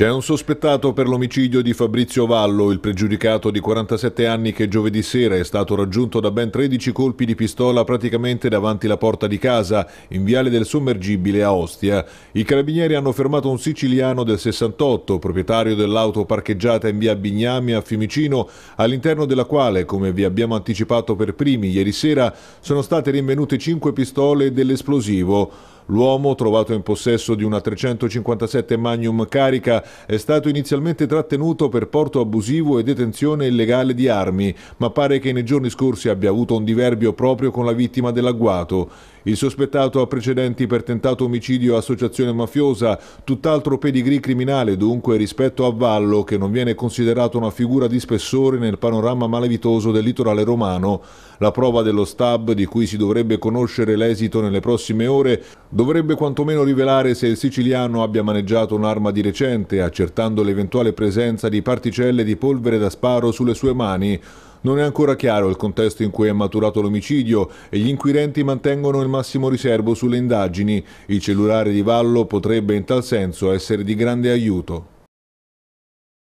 C'è un sospettato per l'omicidio di Fabrizio Vallo, il pregiudicato di 47 anni che giovedì sera è stato raggiunto da ben 13 colpi di pistola praticamente davanti la porta di casa, in viale del sommergibile a Ostia. I carabinieri hanno fermato un siciliano del 68, proprietario dell'auto parcheggiata in via Bignami a Fiumicino, all'interno della quale, come vi abbiamo anticipato per primi ieri sera, sono state rinvenute 5 pistole e dell'esplosivo. L'uomo, trovato in possesso di una 357 Magnum carica, è stato inizialmente trattenuto per porto abusivo e detenzione illegale di armi, ma pare che nei giorni scorsi abbia avuto un diverbio proprio con la vittima dell'agguato. Il sospettato ha precedenti per tentato omicidio e associazione mafiosa, tutt'altro pedigree criminale dunque rispetto a Vallo che non viene considerato una figura di spessore nel panorama malevitoso del litorale romano. La prova dello stab di cui si dovrebbe conoscere l'esito nelle prossime ore dovrebbe quantomeno rivelare se il siciliano abbia maneggiato un'arma di recente, accertando l'eventuale presenza di particelle di polvere da sparo sulle sue mani. Non è ancora chiaro il contesto in cui è maturato l'omicidio e gli inquirenti mantengono il massimo riservo sulle indagini. Il cellulare di Vallo potrebbe in tal senso essere di grande aiuto.